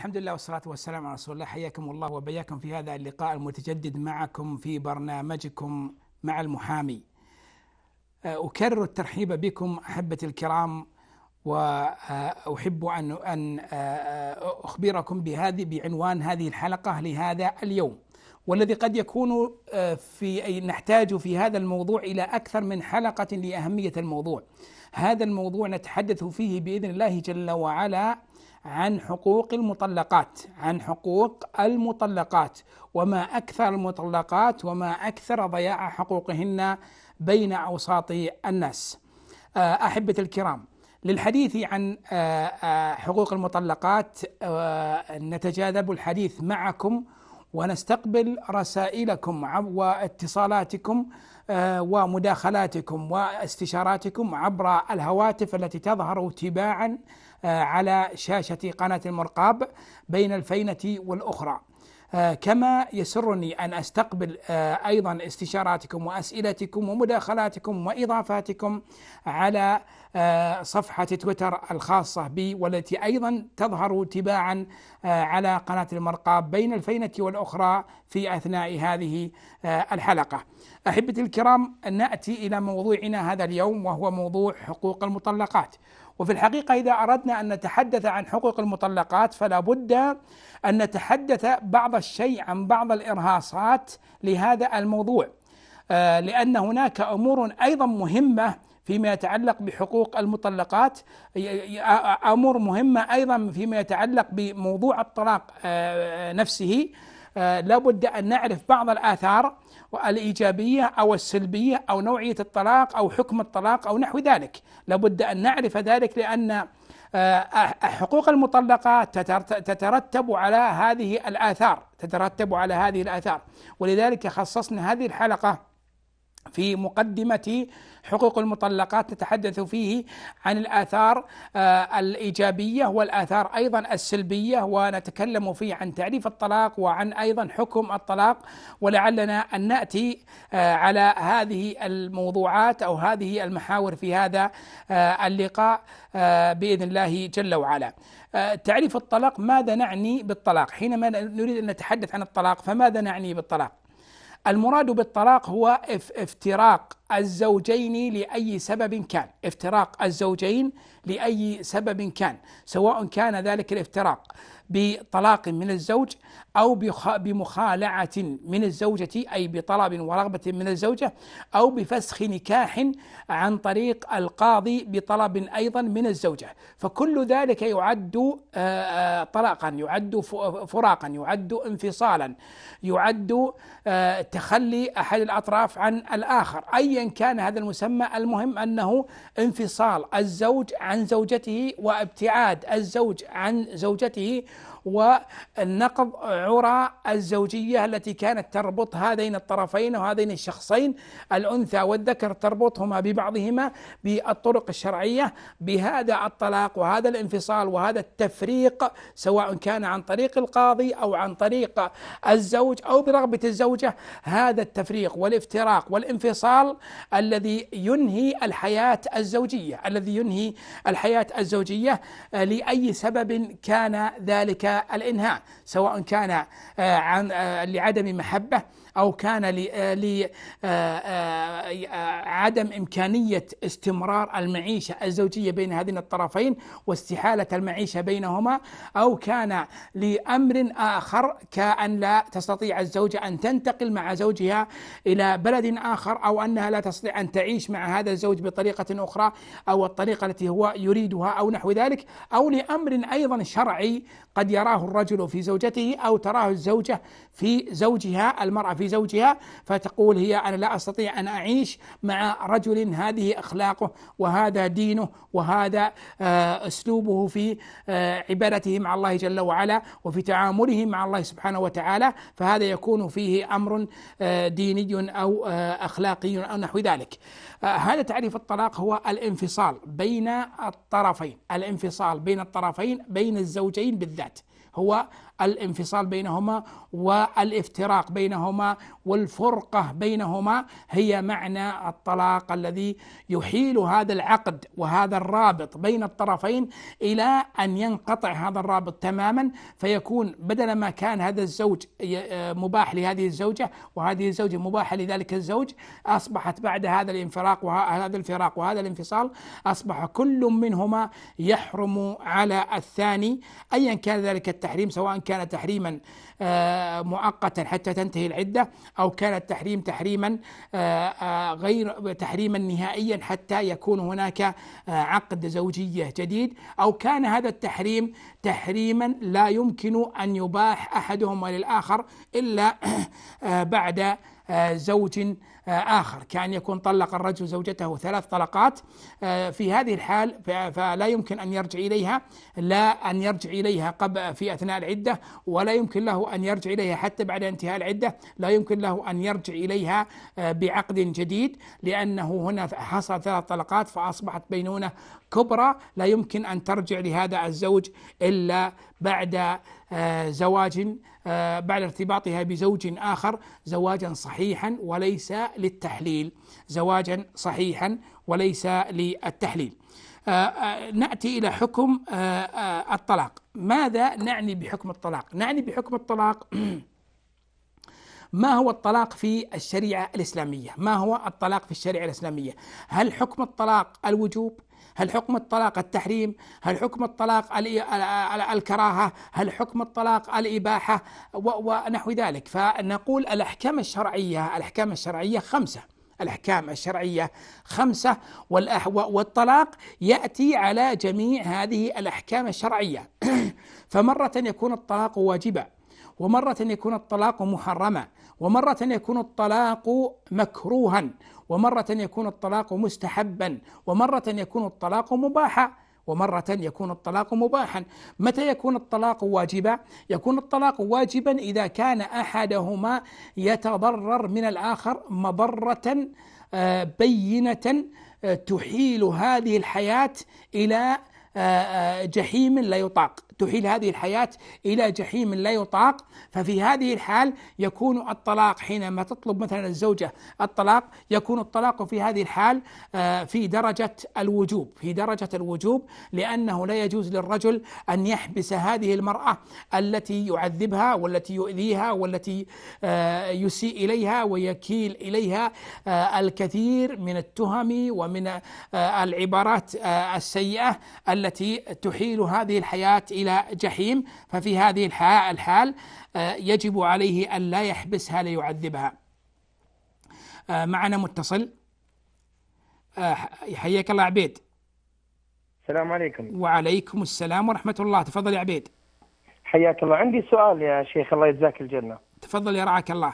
الحمد لله والصلاة والسلام على رسول الله حياكم الله وبياكم في هذا اللقاء المتجدد معكم في برنامجكم مع المحامي أه، أكرر الترحيب بكم أحبتي الكرام وأحب أن أن أه، أخبركم بهذه بعنوان هذه الحلقة لهذا اليوم والذي قد يكون أه، في أي نحتاج في هذا الموضوع إلى أكثر من حلقة لأهمية الموضوع هذا الموضوع نتحدث فيه بإذن الله جل وعلا عن حقوق المطلقات عن حقوق المطلقات وما أكثر المطلقات وما أكثر ضياع حقوقهن بين أوساط الناس آه، أحبة الكرام للحديث عن آه، آه، حقوق المطلقات نتجاذب الحديث معكم ونستقبل رسائلكم واتصالاتكم ومداخلاتكم واستشاراتكم عبر الهواتف التي تظهر تباعا آه، على شاشة قناة المرقاب بين الفينة والأخرى آه، كما يسرني أن أستقبل آه، أيضا استشاراتكم وأسئلتكم ومداخلاتكم وإضافاتكم على صفحة تويتر الخاصة بي والتي أيضا تظهر تباعا على قناة المرقاب بين الفينة والأخرى في أثناء هذه الحلقة أحبتي الكرام نأتي إلى موضوعنا هذا اليوم وهو موضوع حقوق المطلقات وفي الحقيقة إذا أردنا أن نتحدث عن حقوق المطلقات فلا بد أن نتحدث بعض الشيء عن بعض الإرهاصات لهذا الموضوع آه، لأن هناك أمور أيضا مهمة فيما يتعلق بحقوق المطلقات أمور مهمة أيضا فيما يتعلق بموضوع الطلاق آه، نفسه آه، لابد أن نعرف بعض الآثار الإيجابية أو السلبية أو نوعية الطلاق أو حكم الطلاق أو نحو ذلك لابد أن نعرف ذلك لأن آه، حقوق المطلقة تترتب على هذه الآثار تترتب على هذه الآثار ولذلك خصصنا هذه الحلقة في مقدمة حقوق المطلقات نتحدث فيه عن الآثار آه، الإيجابية والآثار أيضا السلبية ونتكلم فيه عن تعريف الطلاق وعن أيضا حكم الطلاق ولعلنا أن نأتي آه، على هذه الموضوعات أو هذه المحاور في هذا آه، اللقاء بإذن الله جل وعلا تعريف الطلاق ماذا نعني بالطلاق حينما نريد أن نتحدث عن الطلاق فماذا نعني بالطلاق المراد بالطلاق هو افتراق الزوجين لأي سبب كان افتراق الزوجين لأي سبب كان سواء كان ذلك الافتراق بطلاق من الزوج أو بمخالعة من الزوجة أي بطلب ورغبة من الزوجة أو بفسخ نكاح عن طريق القاضي بطلب أيضا من الزوجة فكل ذلك يعد آه، آه، طلاقا يعد فراقا يعد انفصالا يعد آه، تخلي أحد الأطراف عن الآخر أيا كان هذا المسمى المهم أنه انفصال الزوج عن زوجته وابتعاد الزوج عن زوجته والنقض عرى الزوجية التي كانت تربط هذين الطرفين وهذين الشخصين الأنثى والذكر تربطهما ببعضهما بالطرق الشرعية بهذا الطلاق وهذا الانفصال وهذا التفريق سواء كان عن طريق القاضي أو عن طريق الزوج أو برغبة الزوجة هذا التفريق والافتراق والانفصال الذي ينهي الحياة الزوجية الذي ينهي الحياة الزوجية لأي سبب كان ذلك إلى الإنهاء سواء كان آه، عن آه، لعدم محبة أو كان لعدم آه، آه، آه، إمكانية استمرار المعيشة الزوجية بين هذين الطرفين واستحالة المعيشة بينهما أو كان لأمر آخر كأن لا تستطيع الزوجة أن تنتقل مع زوجها إلى بلد آخر أو أنها لا تستطيع أن تعيش مع هذا الزوج بطريقة أخرى أو الطريقة التي هو يريدها أو نحو ذلك أو لأمر أيضا شرعي قد يراه الرجل في زوجته أو تراه الزوجة في زوجها المرأة في زوجها فتقول هي أنا لا أستطيع أن أعيش مع رجل هذه أخلاقه وهذا دينه وهذا آه، أسلوبه في آه، عبادته مع الله جل وعلا وفي تعامله مع الله سبحانه وتعالى فهذا يكون فيه أمر آه، ديني أو أخلاقي أو نحو ذلك هذا تعريف الطلاق هو الانفصال بين الطرفين الانفصال بين الطرفين بين الزوجين بالذات هو الانفصال بينهما والافتراق بينهما والفرقة بينهما هي معنى الطلاق الذي يحيل هذا العقد وهذا الرابط بين الطرفين إلى أن ينقطع هذا الرابط تماما فيكون بدل ما كان هذا الزوج مباح لهذه الزوجة وهذه الزوجة مباحة لذلك الزوج أصبحت بعد هذا الانفراق وهذا الفراق وهذا الانفصال أصبح كل منهما يحرم على الثاني أيا كان ذلك التحريم سواء كان تحريما آه، مؤقتا حتى تنتهي العدة أو كان التحريم تحريما آه، آه، غير تحريما نهائيا حتى يكون هناك عقد زوجية جديد أو كان هذا التحريم تحريما لا يمكن أن يباح أحدهما للآخر إلا بعد زوج آه، آخر كأن يكون طلق الرجل زوجته ثلاث طلقات آه، في هذه الحال فلا يمكن أن يرجع إليها لا أن يرجع إليها قبل في أثناء العدة ولا يمكن له أن يرجع إليها حتى بعد انتهاء العدة لا يمكن له أن يرجع إليها آه، بعقد جديد لأنه هنا حصل ثلاث طلقات فأصبحت بينونة كبرى لا يمكن أن ترجع لهذا الزوج إلا بعد زواج آه، بعد ارتباطها بزوج آخر زواجا صحيحا وليس للتحليل زواجا صحيحا وليس للتحليل آه، آه، ناتي الى حكم الطلاق ماذا نعني بحكم الطلاق نعني بحكم الطلاق ما هو الطلاق في الشريعة الإسلامية ما هو الطلاق في الشريعة الإسلامية هل حكم الطلاق الوجوب هل حكم الطلاق التحريم هل حكم الطلاق الكراهة هل حكم الطلاق الإباحة ونحو ذلك فنقول الأحكام الشرعية الأحكام الشرعية خمسة الأحكام الشرعية خمسة والطلاق يأتي على جميع هذه الأحكام الشرعية فمرة يكون الطلاق واجبا ومرة يكون الطلاق محرما ومرة يكون الطلاق مكروها ومرة يكون الطلاق مستحبا ومرة يكون الطلاق مباحا ومرة يكون الطلاق مباحا متى يكون الطلاق واجبا؟ يكون الطلاق واجبا إذا كان أحدهما يتضرر من الآخر مضرة آه، بينة آه، تحيل هذه الحياة إلى آه، جحيم لا يطاق تحيل هذه الحياة إلى جحيم لا يطاق ففي هذه الحال يكون الطلاق حينما تطلب مثلا الزوجة الطلاق يكون الطلاق في هذه الحال آه، في درجة الوجوب في درجة الوجوب لأنه لا يجوز للرجل أن يحبس هذه المرأة التي يعذبها والتي يؤذيها والتي آه، يسيء إليها ويكيل إليها آه، الكثير من التهم ومن العبارات السيئة التي تحيل هذه الحياة إلى جحيم ففي هذه الحال آه، يجب عليه أن لا يحبسها ليعذبها آه، معنا متصل آه، حياك الله عبيد السلام عليكم وعليكم السلام ورحمة الله تفضل يا عبيد حياك الله عندي سؤال يا شيخ الله يجزاك الجنة تفضل يا رعاك الله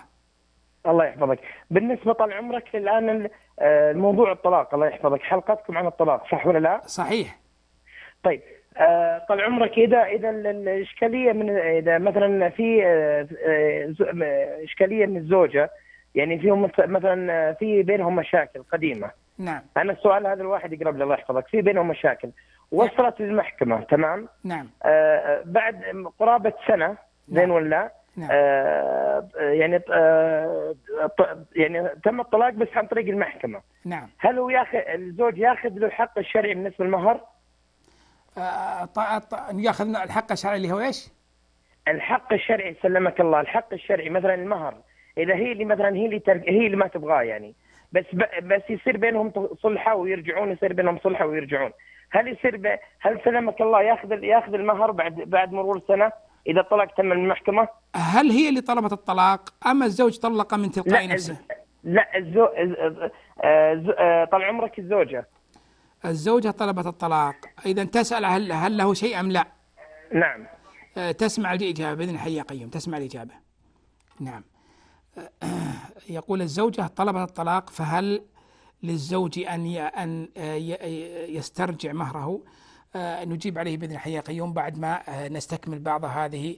الله يحفظك بالنسبة طال عمرك الآن الموضوع الطلاق الله يحفظك حلقتكم عن الطلاق صح ولا لا صحيح طيب آه، طال عمرك اذا اذا الاشكاليه من اذا مثلا في آه، آه، اشكاليه من الزوجه يعني فيهم مثلا في بينهم مشاكل قديمه نعم انا السؤال هذا الواحد يقرب لي الله يحفظك في بينهم مشاكل وصلت للمحكمه تمام نعم آه بعد قرابه سنه نعم. زين ولا نعم. آه يعني آه يعني تم الطلاق بس عن طريق المحكمه نعم هل هو ياخذ الزوج ياخذ له الحق الشرعي بالنسبه للمهر؟ ياخذ الحق الشرعي اللي هو ايش؟ الحق الشرعي سلمك الله الحق الشرعي مثلا المهر اذا هي اللي مثلا هي اللي ترك هي اللي ما تبغاه يعني بس بس يصير بينهم صلحه ويرجعون يصير بينهم صلحه ويرجعون هل يصير ب... هل سلمك الله ياخذ ياخذ المهر بعد بعد مرور سنه اذا طلق تم من المحكمه؟ هل هي اللي طلبت الطلاق ام الزوج طلق من تلقاء نفسه؟ لا الزو... آه، آه، طال عمرك الزوجه الزوجة طلبت الطلاق إذا تسأل هل, هل له شيء أم لا نعم آه، تسمع الإجابة بإذن حي قيوم تسمع الإجابة نعم آه، يقول الزوجة طلبت الطلاق فهل للزوج أن أن آه، يسترجع مهره نجيب عليه بإذن حي قيوم بعد ما نستكمل بعض هذه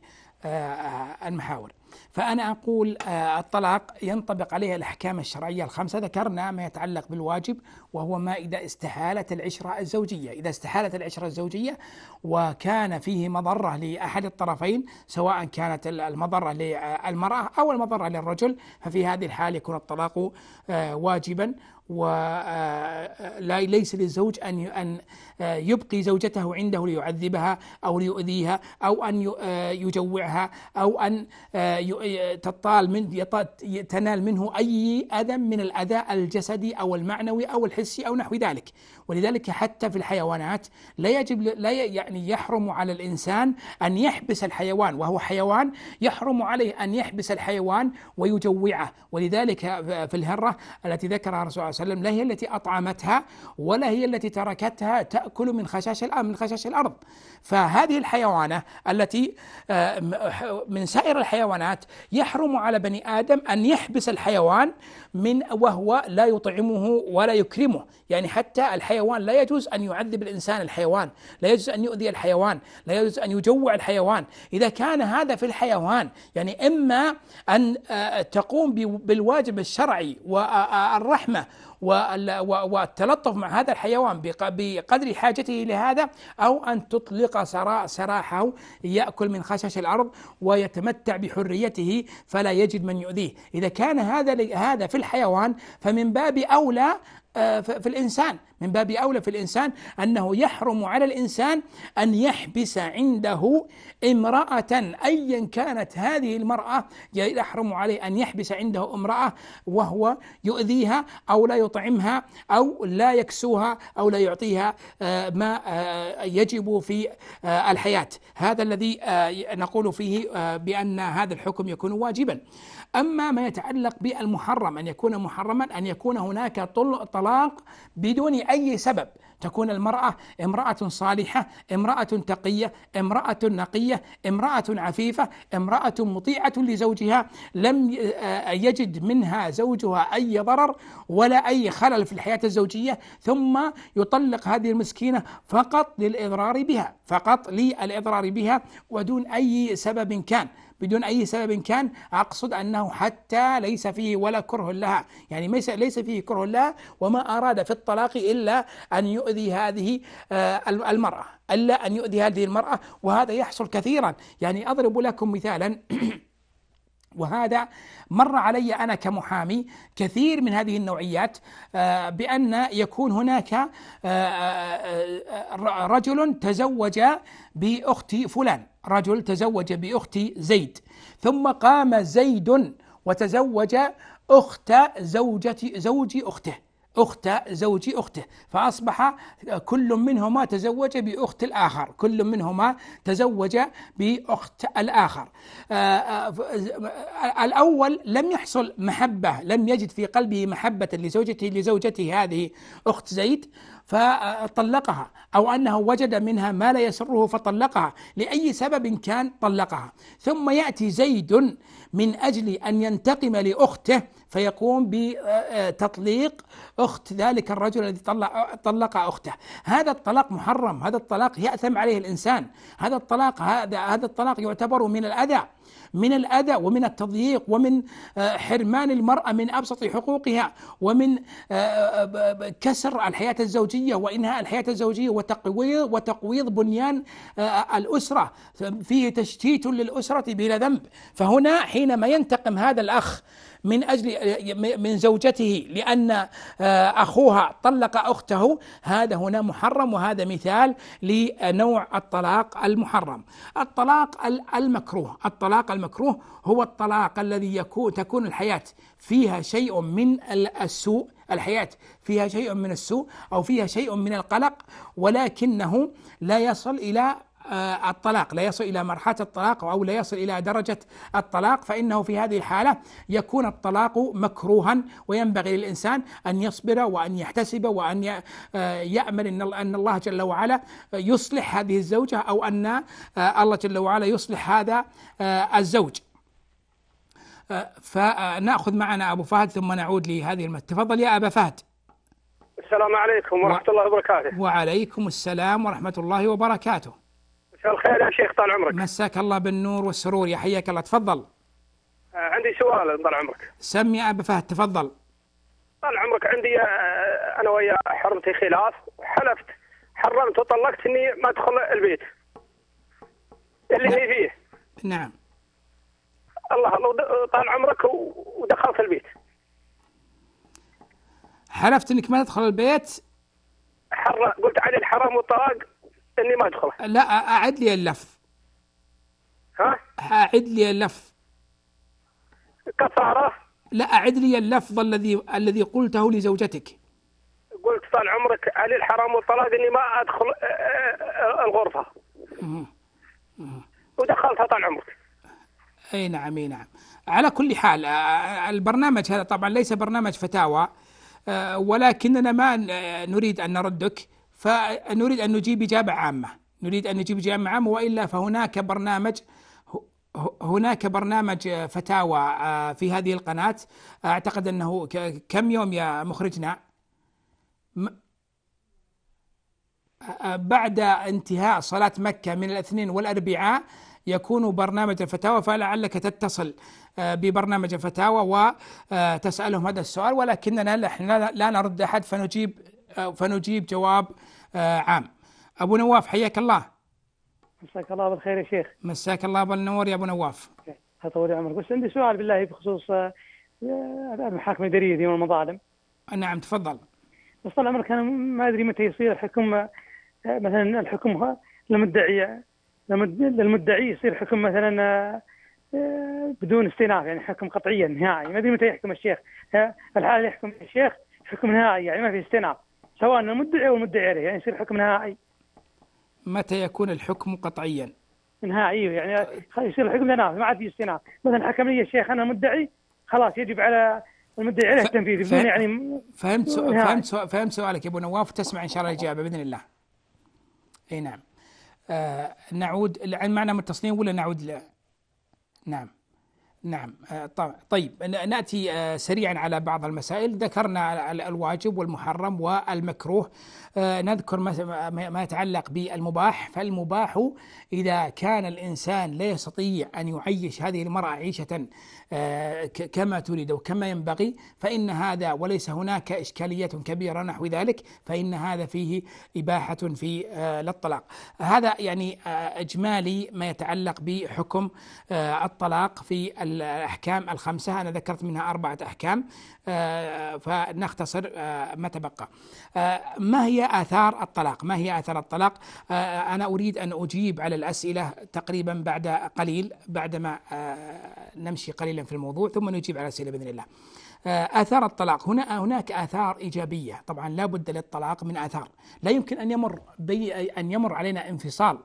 المحاور فأنا أقول آه، الطلاق ينطبق عليه الأحكام الشرعية الخمسة ذكرنا ما يتعلق بالواجب وهو ما إذا استحالت العشرة الزوجية إذا استحالت العشرة الزوجية وكان فيه مضرة لأحد الطرفين سواء كانت المضرة للمرأة أو المضرة للرجل ففي هذه الحال يكون الطلاق آه، واجبا ولا آه، آه، ليس للزوج أن أن آه، يبقي زوجته عنده ليعذبها أو ليؤذيها أو أن يجوعها أو أن تطال من تنال منه أي أذى من الأذى الجسدي أو المعنوي أو الحسي أو نحو ذلك ولذلك حتى في الحيوانات لا يجب لا يعني يحرم على الإنسان أن يحبس الحيوان وهو حيوان يحرم عليه أن يحبس الحيوان ويجوعه ولذلك في الهرة التي ذكرها الرسول صلى الله عليه وسلم لا هي التي أطعمتها ولا هي التي تركتها تأكل من خشاش الأرض من خشاش الأرض فهذه الحيوانة التي آه، من سائر الحيوانات يحرم على بني آدم أن يحبس الحيوان من وهو لا يطعمه ولا يكرمه يعني حتى الحيوان لا يجوز أن يعذب الإنسان الحيوان لا يجوز أن يؤذي الحيوان لا يجوز أن يجوع الحيوان إذا كان هذا في الحيوان يعني إما أن آه، تقوم بالواجب الشرعي والرحمة والتلطف مع هذا الحيوان بقدر حاجته لهذا أو أن تطلق سراحه يأكل من خشش الأرض ويتمتع بحريته فلا يجد من يؤذيه إذا كان هذا هذا في الحيوان فمن باب أولى آه، في الإنسان من باب أولى في الإنسان أنه يحرم على الإنسان أن يحبس عنده امرأة أيا كانت هذه المرأة يحرم عليه أن يحبس عنده امرأة وهو يؤذيها أو لا يطعمها أو لا يكسوها أو لا يعطيها آه، ما آه، يجب في الحياة هذا الذي نقول فيه بأن هذا الحكم يكون واجبا أما ما يتعلق بالمحرم أن يكون محرما أن يكون هناك طلاق بدون أي سبب تكون المرأة امرأة صالحة امرأة تقية امرأة نقية امرأة عفيفة امرأة مطيعة لزوجها لم آه، يجد منها زوجها أي ضرر ولا أي خلل في الحياة الزوجية ثم يطلق هذه المسكينة فقط للإضرار بها فقط للإضرار بها ودون أي سبب كان بدون أي سبب كان أقصد أنه حتى ليس فيه ولا كره لها يعني ليس فيه كره لها وما أراد في الطلاق إلا أن يؤذي هذه آه، المرأة إلا أن يؤذي هذه المرأة وهذا يحصل كثيرا يعني أضرب لكم مثالا وهذا مر علي انا كمحامي كثير من هذه النوعيات آه، بان يكون هناك آه، رجل تزوج باخت فلان رجل تزوج باخت زيد ثم قام زيد وتزوج اخت زوجة زوج اخته أخت زوج أخته فأصبح كل منهما تزوج بأخت الآخر كل منهما تزوج بأخت الآخر آه، آه، الأول لم يحصل محبة لم يجد في قلبه محبة لزوجته لزوجته هذه أخت زيد فطلقها أو أنه وجد منها ما لا يسره فطلقها لأي سبب كان طلقها ثم يأتي زيد من أجل أن ينتقم لأخته فيقوم بتطليق أخت ذلك الرجل الذي طلق, طلق أخته هذا الطلاق محرم هذا الطلاق يأثم عليه الإنسان هذا الطلاق هذا هذا الطلاق يعتبر من الأذى من الأذى ومن التضييق ومن آه، حرمان المرأة من أبسط حقوقها ومن آه، آه، كسر الحياة الزوجية وإنهاء الحياة الزوجية وتقويض وتقويض بنيان الأسرة فيه تشتيت للأسرة بلا ذنب فهنا حينما ينتقم هذا الأخ من أجل من زوجته لأن آه، أخوها طلق أخته هذا هنا محرم وهذا مثال لنوع الطلاق المحرم الطلاق المكروه الطلاق المكروه هو الطلاق الذي يكون تكون الحياة فيها شيء من السوء الحياة فيها شيء من السوء أو فيها شيء من القلق ولكنه لا يصل إلى آه، الطلاق لا يصل إلى مرحلة الطلاق أو لا يصل إلى درجة الطلاق فإنه في هذه الحالة يكون الطلاق مكروها وينبغي للإنسان أن يصبر وأن يحتسب وأن آه، يأمل أن الله جل وعلا يصلح هذه الزوجة أو أن آه، الله جل وعلا يصلح هذا الزوج فنأخذ معنا أبو فهد ثم نعود لهذه المسألة تفضل يا أبا فهد السلام عليكم ورحمة الله وبركاته وعليكم السلام ورحمة الله وبركاته مساء الخير يا شيخ طال عمرك مساك الله بالنور والسرور يا حياك الله تفضل آه، عندي سؤال طال عمرك سمي ابا فهد تفضل طال عمرك عندي آه، انا ويا حرمتي خلاف وحلفت حرمت وطلقت اني ما ادخل البيت اللي هي فيه نعم الله الله طال عمرك ودخلت البيت حلفت انك ما تدخل البيت حر... قلت عن الحرام والطلاق اني ما ادخله لا اعد لي اللف ها اعد لي اللف كفاره لا اعد لي اللفظ الذي الذي قلته لزوجتك قلت طال عمرك علي الحرام والطلاق اني ما ادخل أه، أه، أه، الغرفه ودخلتها طال عمرك اي نعم اي نعم على كل حال البرنامج هذا طبعا ليس برنامج فتاوى ولكننا ما نريد ان نردك فنريد أن نجيب إجابة عامة نريد أن نجيب إجابة عامة وإلا فهناك برنامج هناك برنامج آه، فتاوى آه، في هذه القناة أعتقد أنه كم يوم يا مخرجنا آه، بعد انتهاء صلاة مكة من الاثنين والأربعاء يكون برنامج الفتاوى فلعلك تتصل ببرنامج الفتاوى وتسألهم هذا السؤال ولكننا لا نرد أحد فنجيب آه، فنجيب جواب آه، عام ابو نواف حياك الله مساك الله بالخير يا شيخ مساك الله بالنور يا ابو نواف طول عمرك بس عندي سؤال بالله بخصوص المحاكم آه، الاداريه ديما المظالم نعم تفضل بس طال عمرك انا ما ادري متى يصير حكم مثلا الحكم للمدعي للمدعي يصير حكم مثلا بدون استئناف يعني حكم قطعيا نهائي ما ادري متى يحكم الشيخ الحال يحكم الشيخ حكم نهائي يعني ما في استئناف سواء المدعي او المدعي عليه يعني يصير حكم نهائي متى يكون الحكم قطعيا؟ نهائي يعني يصير الحكم نهائي ما عاد في استئناف مثلا حكم لي الشيخ انا مدعي خلاص يجب على المدعي عليه التنفيذ ف... يعني فهمت سو... فهمت سو... فهمت سؤالك يا ابو نواف تسمع ان شاء الله الاجابه باذن الله اي نعم آه نعود معنا من التصنيف ولا نعود ل... نعم نعم آه، طيب ناتي آه، سريعا على بعض المسائل ذكرنا الواجب والمحرم والمكروه آه، نذكر ما يتعلق بالمباح فالمباح اذا كان الانسان لا يستطيع ان يعيش هذه المراه عيشه كما تريد وكما ينبغي فان هذا وليس هناك اشكاليه كبيره نحو ذلك فان هذا فيه اباحه في للطلاق هذا يعني اجمالي ما يتعلق بحكم الطلاق في الأحكام الخمسة أنا ذكرت منها أربعة أحكام آه، فنختصر آه، ما تبقى آه، ما هي آثار الطلاق ما هي آثار الطلاق أنا أريد أن أجيب على الأسئلة تقريبا بعد قليل بعدما نمشي قليلا في الموضوع ثم نجيب على الأسئلة بإذن الله آثار الطلاق هنا هناك آثار إيجابية طبعا لا بد للطلاق من آثار لا يمكن أن يمر بي أن يمر علينا انفصال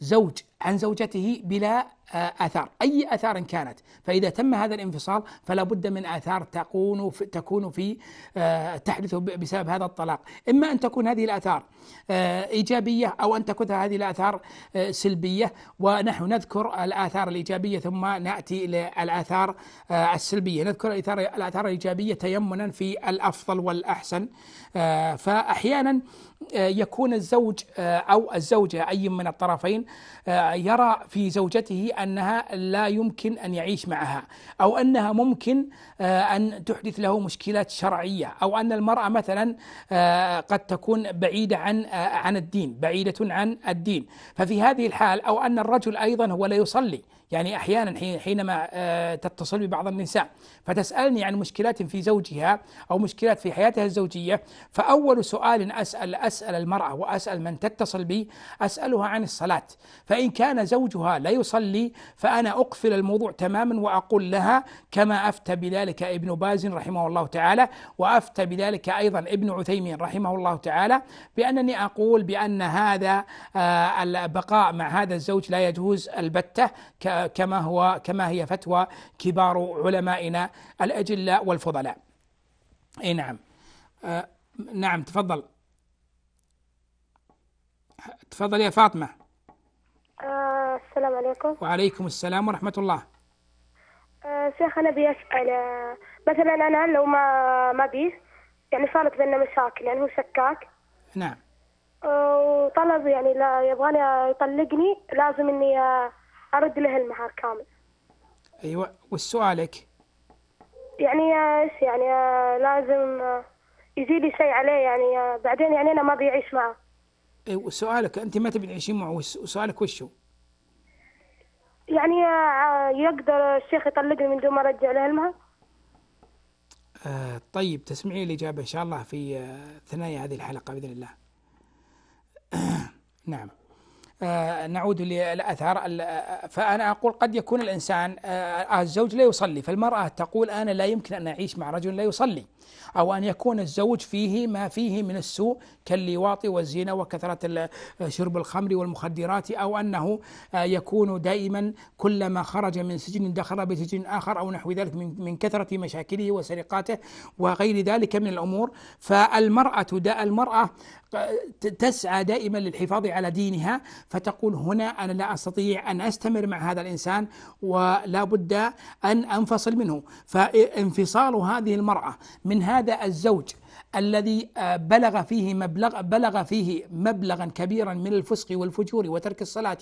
زوج عن زوجته بلا آه، آثار أي آثار كانت فإذا تم هذا الانفصال فلا بد من آثار تكون في تكون في آه، تحدث بسبب هذا الطلاق إما أن تكون هذه الآثار آه، إيجابية أو أن تكون هذه الآثار سلبية ونحن نذكر الآثار الإيجابية ثم نأتي للآثار السلبية نذكر الآثار الإيجابية تيمنا في الأفضل والأحسن فأحيانا يكون الزوج أو الزوجة أي من الطرفين يرى في زوجته أنها لا يمكن أن يعيش معها أو أنها ممكن آه، أن تحدث له مشكلات شرعية أو أن المرأة مثلا آه، قد تكون بعيدة عن آه، عن الدين بعيدة عن الدين ففي هذه الحال أو أن الرجل أيضا هو لا يصلي يعني أحيانا حينما آه، تتصل ببعض النساء فتسألني عن مشكلات في زوجها أو مشكلات في حياتها الزوجية فأول سؤال أسأل أسأل المرأة وأسأل من تتصل بي أسألها عن الصلاة فإن كان زوجها لا يصلي فأنا أقفل الموضوع تماما وأقول لها كما أفتى بذلك ابن باز رحمه الله تعالى وأفتى بذلك أيضا ابن عثيمين رحمه الله تعالى بأنني أقول بأن هذا آه، البقاء مع هذا الزوج لا يجوز البتة كما هو كما هي فتوى كبار علمائنا الأجلاء والفضلاء أي نعم آه، نعم تفضل تفضل يا فاطمة آه السلام عليكم وعليكم السلام ورحمة الله آه شيخ أنا بيسأل مثلا أنا لو ما ما بي يعني صارت بيننا مشاكل يعني هو شكاك نعم آه، وطلب يعني لا يبغاني يطلقني لازم اني آه، أرد له المهر كامل أيوة والسؤالك يعني إيش يعني لازم آه، يجي لي شيء عليه يعني بعدين يعني أنا ما أبي أعيش معه أيوة وسؤالك أنت ما تبين تعيشين معه وسؤالك وش هو يعني آه، يقدر الشيخ يطلقني من دون ما أرجع له المهر آه، طيب تسمعي الإجابة إن شاء الله في ثنايا هذه الحلقة بإذن الله نعم آه، نعود للأثار آه، فأنا أقول قد يكون الإنسان آه، الزوج لا يصلي فالمرأة تقول أنا لا يمكن أن أعيش مع رجل لا يصلي أو أن يكون الزوج فيه ما فيه من السوء كاللواط والزنا وكثرة آه، شرب الخمر والمخدرات أو أنه آه، يكون دائما كلما خرج من سجن دخل بسجن آخر أو نحو ذلك من كثرة مشاكله وسرقاته وغير ذلك من الأمور فالمرأة المرأة آه، تسعى دائما للحفاظ على دينها فتقول هنا أنا لا أستطيع أن أستمر مع هذا الإنسان ولا بد أن أنفصل منه فانفصال هذه المرأة من من هذا الزوج الذي آه، بلغ فيه مبلغ بلغ فيه مبلغا كبيرا من الفسق والفجور وترك الصلاة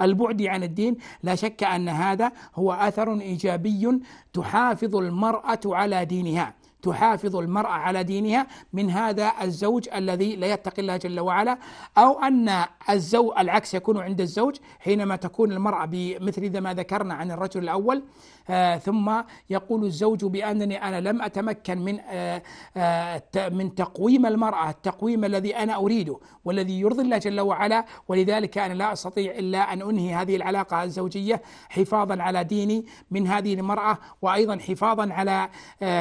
والبعد عن الدين لا شك أن هذا هو أثر إيجابي تحافظ المرأة على دينها تحافظ المرأة على دينها من هذا الزوج الذي لا يتقي الله جل وعلا أو أن الزو العكس يكون عند الزوج حينما تكون المرأة بمثل ما ذكرنا عن الرجل الأول آه، ثم يقول الزوج بأنني أنا لم أتمكن من آه، آه، من تقويم المرأة التقويم الذي أنا أريده والذي يرضي الله جل وعلا ولذلك أنا لا أستطيع إلا أن أنهي هذه العلاقة الزوجية حفاظا على ديني من هذه المرأة وأيضا حفاظا على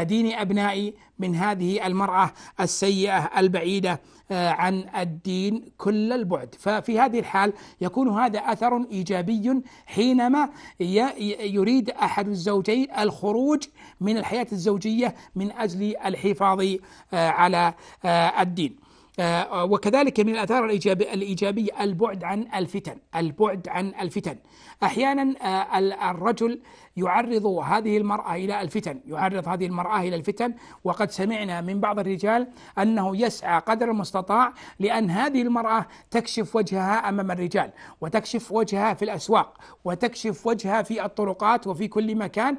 دين أبنائي من هذه المرأة السيئة البعيدة آه، عن الدين كل البعد ففي هذه الحال يكون هذا أثر إيجابي حينما يريد أحد الزوجين الخروج من الحياة الزوجية من أجل الحفاظ آه، على آه، الدين وكذلك من الآثار الإيجابية البعد عن الفتن البعد عن الفتن أحيانا آه، الرجل يعرض هذه المرأة إلى الفتن يعرض هذه المرأة إلى الفتن وقد سمعنا من بعض الرجال أنه يسعى قدر المستطاع لأن هذه المرأة تكشف وجهها أمام الرجال وتكشف وجهها في الأسواق وتكشف وجهها في الطرقات وفي كل مكان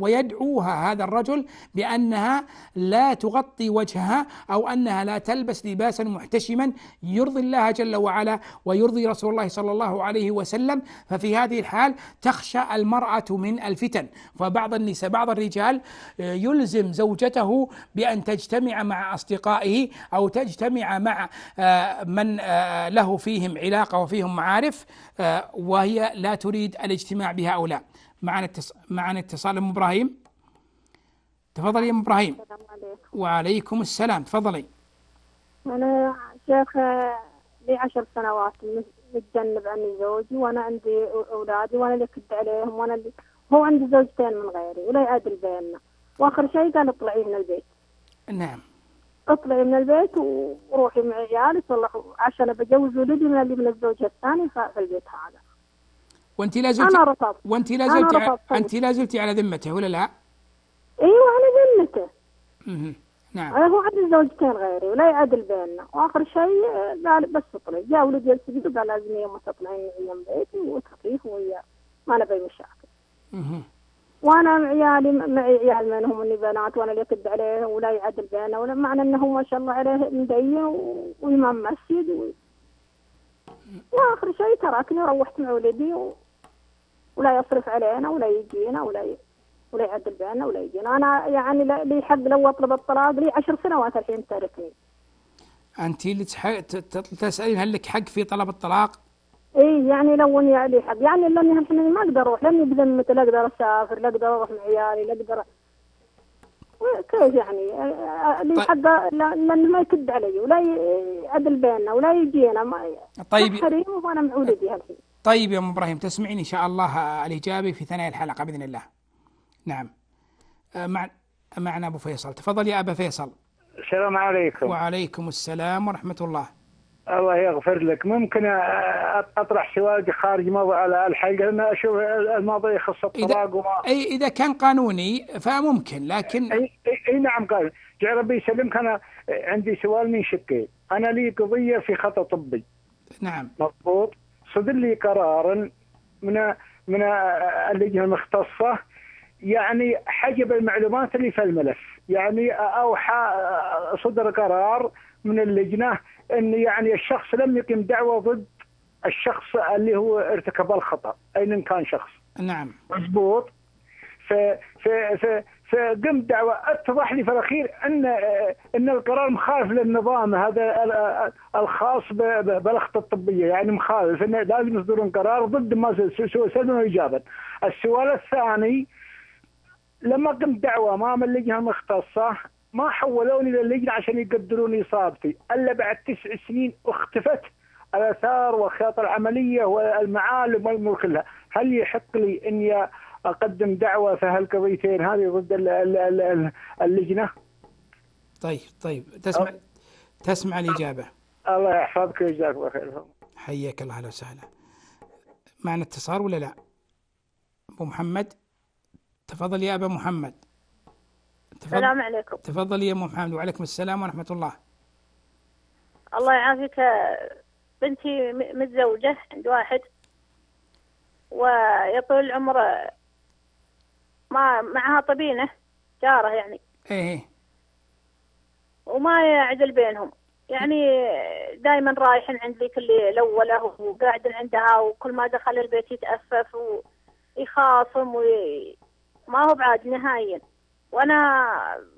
ويدعوها هذا الرجل بأنها لا تغطي وجهها أو أنها لا تلبس لباسا محتشما يرضي الله جل وعلا ويرضي رسول الله صلى الله عليه وسلم ففي هذا هذه الحال تخشى المرأة من الفتن فبعض النساء بعض الرجال آه، يلزم زوجته بأن تجتمع مع أصدقائه أو تجتمع مع آه، من آه، له فيهم علاقة وفيهم معارف وهي لا تريد الاجتماع بهؤلاء معنا معنا اتصال ام ابراهيم تفضلي يا ام ابراهيم السلام عليكم. وعليكم السلام تفضلي انا شيخ لي عشر سنوات متجنب عن زوجي وانا عندي اولادي وانا اللي كد عليهم وانا اللي هو عندي زوجتين من غيري ولا يعادل بيننا واخر شيء قال اطلعي من البيت نعم اطلعي من البيت وروحي مع عيالي صلحوا عشان بجوز ولدي من اللي من الزوج الثاني في البيت هذا وانت لا زلت انا رفضت وانت لا زلت انت لا على ذمته ولا لا؟ ايوه على ذمته نعم هو عند زوجتين غيري ولا يعدل بيننا واخر شيء قال بس اطلق جاء ولدي يلتقي قال لازم يوم تطلعين يوم بيتي وتخفيف وياه ما نبي مشاكل. اها وانا عيالي معي عيال منهم اني بنات وانا اللي اكد عليه ولا يعدل بيننا ولا معنى انه ما شاء الله عليه مدين وامام مسجد و... واخر شيء تركني وروحت مع ولدي و... ولا يصرف علينا ولا يجينا ولا ي... ولا يعدل بيننا ولا يجينا انا يعني لي حق لو اطلب الطلاق لي عشر سنوات الحين تعرفني انت اللي تح... تسالين هل لك حق في طلب الطلاق؟ اي يعني لو اني لي حق يعني لاني الحين ما اقدر اروح لاني بذمتي لا اقدر اسافر لا اقدر اروح مع عيالي لا اقدر كيف يعني لي طيب. حق لانه ما يكد علي ولا يعدل بيننا ولا يجينا ما طيب حريم وانا مع ولدي هالحين طيب يا ام ابراهيم تسمعين ان شاء الله آه، الاجابه في ثنايا الحلقه باذن الله نعم أه، مع معنا أبو فيصل تفضل يا أبا فيصل السلام عليكم وعليكم السلام ورحمة الله الله يغفر لك ممكن اطرح سؤال خارج موضوع الحلقه لان اشوف الماضي يخص الطلاق وما اي اذا كان قانوني فممكن لكن اي, أي نعم قال ربي يسلمك انا عندي سؤال من شقين انا لي قضيه في خطا طبي نعم مضبوط صدر لي قرار من من اللجنه المختصه يعني حجب المعلومات اللي في الملف يعني اوحى صدر قرار من اللجنه ان يعني الشخص لم يقم دعوه ضد الشخص اللي هو ارتكب الخطا ايا كان شخص نعم مضبوط ف ف ف فقم دعوه اتضح لي في الاخير ان ان القرار مخالف للنظام هذا الخاص بالاخطاء الطبيه يعني مخالف انه لازم يصدرون قرار ضد ما سوى سلبا وايجابا. السؤال الثاني لما قمت دعوه امام اللجنه المختصه ما حولوني للجنه عشان يقدرون اصابتي الا بعد تسع سنين اختفت الاثار وخياط العمليه والمعالم والامور كلها، هل يحق لي اني اقدم دعوه في هالقضيتين هذه ضد اللجنه؟ طيب طيب تسمع أه تسمع الاجابه الله يحفظك ويجزاك الله خير حياك الله اهلا وسهلا معنا اتصال ولا لا؟ ابو محمد تفضل يا أبا محمد تفضل السلام عليكم تفضل يا أم محمد وعليكم السلام ورحمة الله الله يعافيك بنتي متزوجة عند واحد ويطول العمر ما معها طبينة جارة يعني ايه وما يعدل بينهم يعني دائما رايحين عند ذيك اللي الاوله وقاعدين عندها وكل ما دخل البيت يتأفف ويخاصم وي... ما هو بعاد نهائيا وانا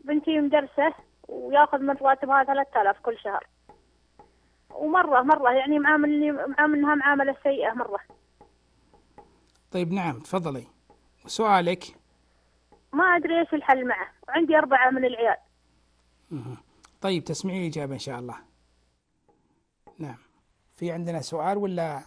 بنتي مدرسه وياخذ من راتبها 3000 كل شهر ومره مره يعني معاملني معاملها معامله سيئه مره طيب نعم تفضلي سؤالك ما ادري ايش الحل معه وعندي اربعه من العيال طيب تسمعي الاجابه ان شاء الله نعم في عندنا سؤال ولا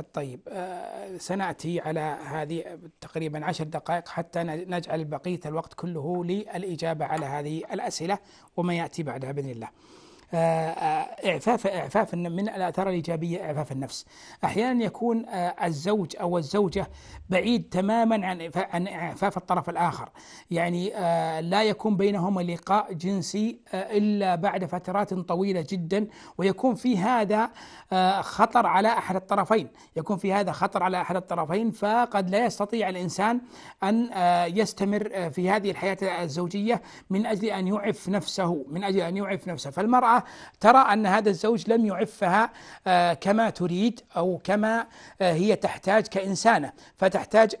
طيب آه، سناتي على هذه تقريبا عشر دقائق حتى نجعل بقيه الوقت كله للاجابه على هذه الاسئله وما ياتي بعدها باذن الله. آه، آه، إعفاف إعفاف من الآثار الإيجابية إعفاف النفس أحيانا يكون آه، الزوج أو الزوجة بعيد تماما عن عن إعفاف الطرف الآخر يعني لا يكون بينهما لقاء جنسي إلا بعد فترات طويلة جدا ويكون في هذا خطر على أحد الطرفين يكون في هذا خطر على أحد الطرفين فقد لا يستطيع الإنسان أن يستمر في هذه الحياة الزوجية من أجل أن يعف نفسه من أجل أن يعف نفسه فالمرأة ترى أن هذا الزوج لم يعفها آه، كما تريد أو كما آه، هي تحتاج كإنسانة فتحتاج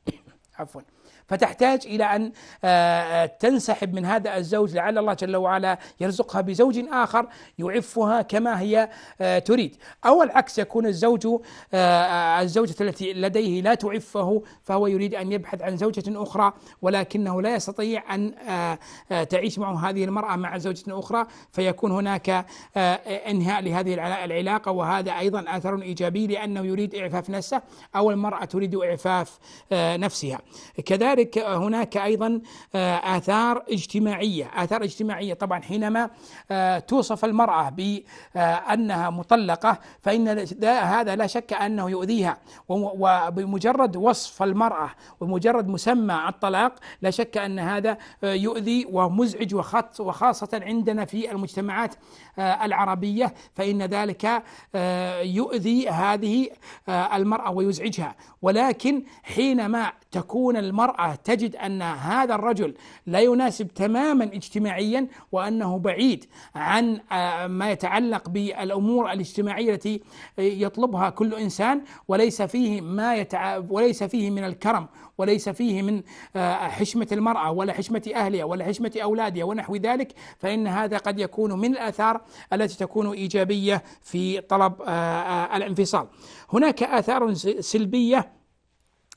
عفوا فتحتاج إلى أن آه، آه، تنسحب من هذا الزوج لعل الله جل وعلا يرزقها بزوج آخر يعفها كما هي آه، تريد أو العكس يكون الزوج الزوجة التي لديه لا تعفه فهو يريد أن يبحث عن زوجة أخرى ولكنه لا يستطيع أن تعيش معه هذه المرأة مع زوجة أخرى فيكون هناك انهاء لهذه العلاقة وهذا أيضا أثر إيجابي لأنه يريد إعفاف نفسه أو المرأة تريد إعفاف نفسها كذلك كذلك آه، هناك أيضا آه، آثار اجتماعية آثار اجتماعية طبعا حينما آه، توصف المرأة بأنها مطلقة فإن هذا لا شك أنه يؤذيها وبمجرد وصف المرأة ومجرد مسمى الطلاق لا شك أن هذا يؤذي ومزعج وخط وخاصة عندنا في المجتمعات العربية فإن ذلك يؤذي هذه المرأة ويزعجها ولكن حينما تكون المرأة تجد أن هذا الرجل لا يناسب تماما اجتماعيا وأنه بعيد عن آه، ما يتعلق بالأمور الاجتماعية التي يطلبها كل إنسان وليس فيه ما يتع... وليس فيه من الكرم وليس فيه من آه، حشمة المرأة ولا حشمة أهلها ولا حشمة أولادها ونحو ذلك فإن هذا قد يكون من الآثار التي تكون إيجابية في طلب آه، الانفصال هناك آثار سلبية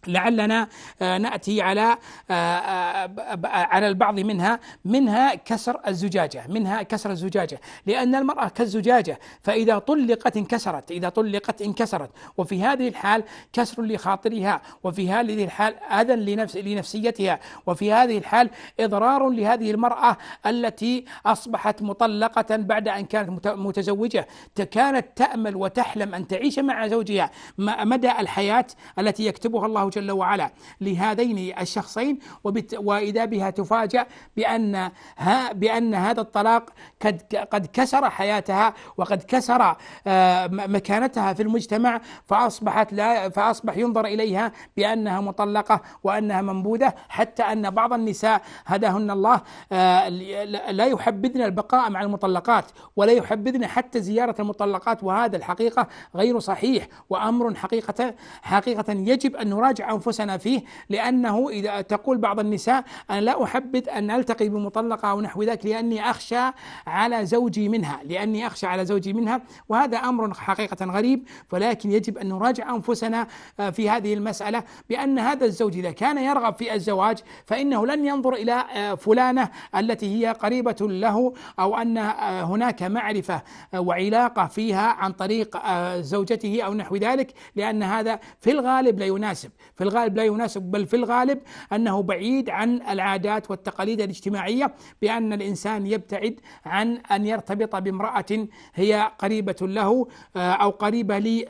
لعلنا آه، ناتي على آه، آه، على البعض منها منها كسر الزجاجه منها كسر الزجاجه لان المراه كالزجاجه فاذا طلقت انكسرت اذا طلقت انكسرت وفي هذه الحال كسر لخاطرها وفي هذه الحال اذى لنفس لنفسيتها وفي هذه الحال اضرار لهذه المراه التي اصبحت مطلقه بعد ان كانت متزوجه كانت تامل وتحلم ان تعيش مع زوجها مدى الحياه التي يكتبها الله جل وعلا لهذين الشخصين وإذا بها تفاجأ بأن ها بأن هذا الطلاق قد قد كسر حياتها وقد كسر آه، مكانتها في المجتمع فأصبحت لا فأصبح ينظر إليها بأنها مطلقة وأنها منبوذة حتى أن بعض النساء هداهن الله آه، لا يحبذن البقاء مع المطلقات ولا يحبذن حتى زيارة المطلقات وهذا الحقيقة غير صحيح وأمر حقيقة حقيقة يجب أن نراجع أنفسنا فيه لأنه إذا تقول بعض النساء أنا لا أحبذ أن ألتقي بمطلقة أو نحو ذلك لأني أخشى على زوجي منها لأني أخشى على زوجي منها وهذا أمر حقيقة غريب ولكن يجب أن نراجع أنفسنا آه، في هذه المسألة بأن هذا الزوج إذا كان يرغب في الزواج فإنه لن ينظر إلى آه، فلانة التي هي قريبة له أو أن آه، هناك معرفة وعلاقة فيها عن طريق زوجته أو نحو ذلك لأن هذا في الغالب لا يناسب في الغالب لا يناسب بل في الغالب أنه بعيد عن العادات والتقاليد الاجتماعية بأن الإنسان يبتعد عن أن يرتبط بامرأة هي قريبة له آه، أو قريبة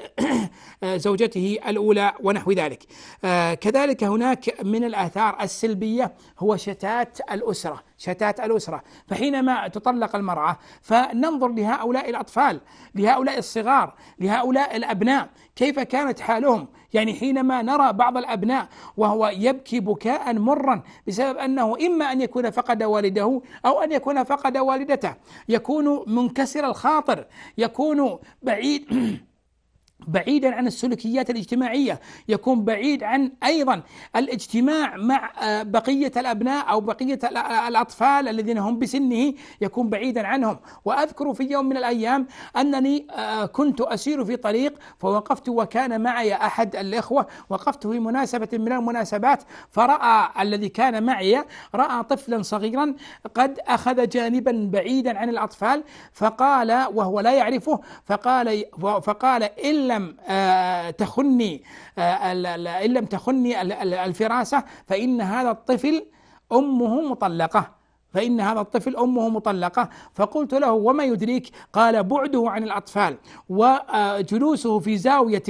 لزوجته آه، الأولى ونحو ذلك آه، كذلك هناك من الآثار السلبية هو شتات الأسرة شتات الأسرة فحينما تطلق المرأة فننظر لهؤلاء الأطفال لهؤلاء الصغار لهؤلاء الأبناء كيف كانت حالهم يعني حينما نرى بعض الأبناء وهو يبكي بكاء مرا بسبب أنه إما أن يكون فقد والده أو أن يكون فقد والدته يكون منكسر الخاطر يكون بعيد بعيدا عن السلوكيات الاجتماعيه، يكون بعيد عن ايضا الاجتماع مع آه، بقيه الابناء او بقيه آه، الاطفال الذين هم بسنه يكون بعيدا عنهم، واذكر في يوم من الايام انني آه، كنت اسير في طريق فوقفت وكان معي احد الاخوه، وقفت في مناسبه من المناسبات فراى الذي كان معي راى طفلا صغيرا قد اخذ جانبا بعيدا عن الاطفال فقال وهو لا يعرفه فقال فقال إلا آه، آه، إن لم تخني إن لم تخني الفراسة فإن هذا الطفل أمه مطلقة فإن هذا الطفل أمه مطلقة فقلت له وما يدريك قال بعده عن الأطفال وجلوسه آه، في زاوية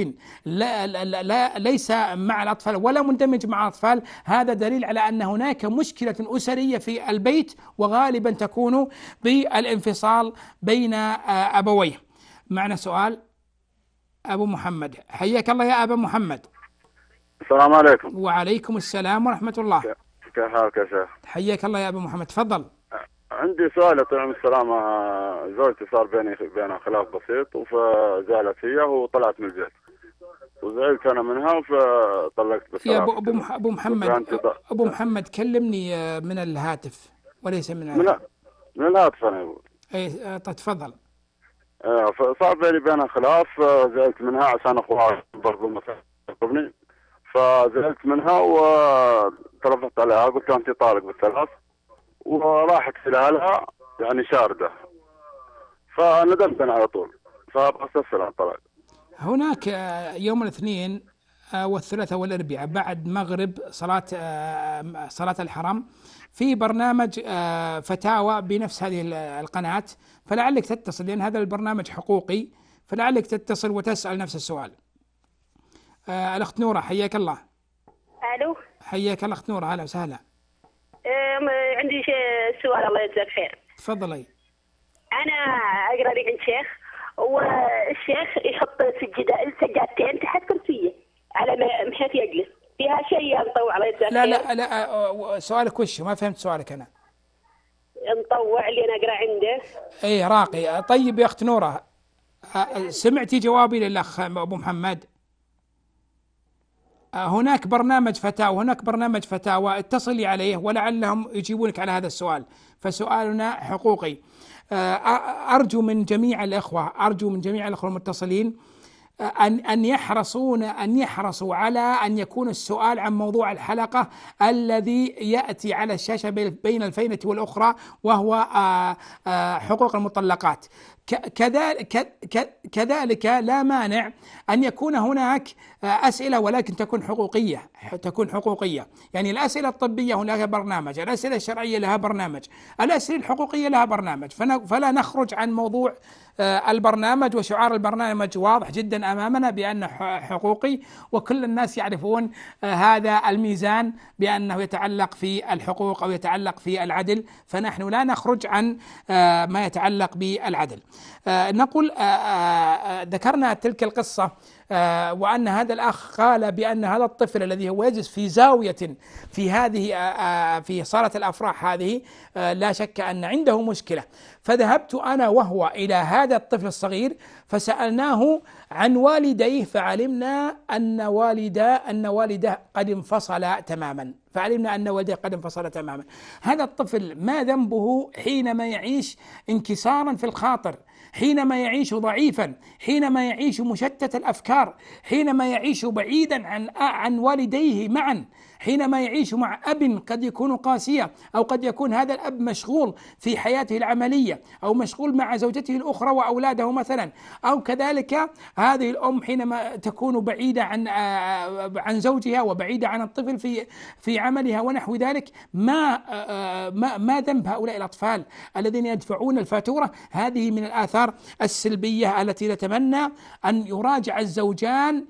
لا, لا, لا ليس مع الأطفال ولا مندمج مع الأطفال هذا دليل على أن هناك مشكلة أسرية في البيت وغالبا تكون بالانفصال بين أبويه معنى سؤال أبو محمد حياك الله يا أبا محمد السلام عليكم وعليكم السلام ورحمة الله كيف حالك يا شيخ حياك الله يا أبو محمد تفضل عندي سؤال يا عمر السلامة آه، زوجتي صار بيني بينها خلاف بسيط فزعلت هي وطلعت من البيت وزعلت انا منها فطلقت بس يا ابو ابو ابو محمد ابو محمد كلمني آه، من الهاتف وليس من الهاتف من, من الهاتف انا اي آه، طيب، تفضل آه، فصار بيني وبينها خلاف آه، زعلت منها عشان اخوها برضو مثلا فزعلت منها وترفضت آه، عليها قلت انت طالق بالثلاث وراحت خلالها يعني شارده فندمت انا على طول فبستفسر عن طلعت هناك يوم الاثنين والثلاثاء والاربعاء بعد مغرب صلاه صلاه الحرم في برنامج آه، فتاوى بنفس هذه القناة فلعلك تتصل لأن هذا البرنامج حقوقي فلعلك تتصل وتسأل نفس السؤال آه، الأخت نورة حياك الله ألو حياك الله أخت نورة أهلا وسهلا عندي سؤال الله يجزاك خير تفضلي أنا أقرأ لي عند شيخ والشيخ يحط سجادتين تحت كرسية على ما يجلس فيها شيء نطوع على لا لا لا آه، آه، سؤالك وش ما فهمت سؤالك انا نطوع اللي انا اقرا عنده اي راقي طيب يا اخت نوره آه، سمعتي جوابي للاخ ابو محمد هناك برنامج فتاوى هناك برنامج فتاوى اتصلي عليه ولعلهم يجيبونك على هذا السؤال فسؤالنا حقوقي أرجو من جميع الإخوة أرجو من جميع الأخوة المتصلين أن أن يحرصون أن يحرصوا على أن يكون السؤال عن موضوع الحلقة الذي يأتي على الشاشة بين الفينة والأخرى وهو آه، آه، حقوق المطلقات كذلك كذلك لا مانع ان يكون هناك آه، اسئله ولكن تكون حقوقيه تكون حقوقيه، يعني الاسئله الطبيه هناك برنامج، الاسئله الشرعيه لها برنامج، الاسئله الحقوقيه لها برنامج، فلا نخرج عن موضوع آه، البرنامج وشعار البرنامج واضح جدا امامنا بانه حقوقي وكل الناس يعرفون آه، هذا الميزان بانه يتعلق في الحقوق او يتعلق في العدل فنحن لا نخرج عن آه، ما يتعلق بالعدل. نقول ذكرنا تلك القصه آه، وأن هذا الأخ قال بأن هذا الطفل الذي هو يجلس في زاوية في هذه آه، آه، في صالة الأفراح هذه لا شك أن عنده مشكلة فذهبت أنا وهو إلى هذا الطفل الصغير فسألناه عن والديه فعلمنا أن والده أن والده قد انفصل تماما فعلمنا أن والديه قد انفصل تماما هذا الطفل ما ذنبه حينما يعيش انكسارا في الخاطر حينما يعيش ضعيفا حينما يعيش مشتت الافكار حينما يعيش بعيدا عن عن والديه معا حينما يعيش مع أب قد يكون قاسية أو قد يكون هذا الأب مشغول في حياته العملية أو مشغول مع زوجته الأخرى وأولاده مثلا أو كذلك هذه الأم حينما تكون بعيدة عن آه، آه، عن زوجها وبعيدة عن الطفل في في عملها ونحو ذلك ما ما, آه، ما ذنب هؤلاء الأطفال الذين يدفعون الفاتورة هذه من الآثار السلبية التي نتمنى أن يراجع الزوجان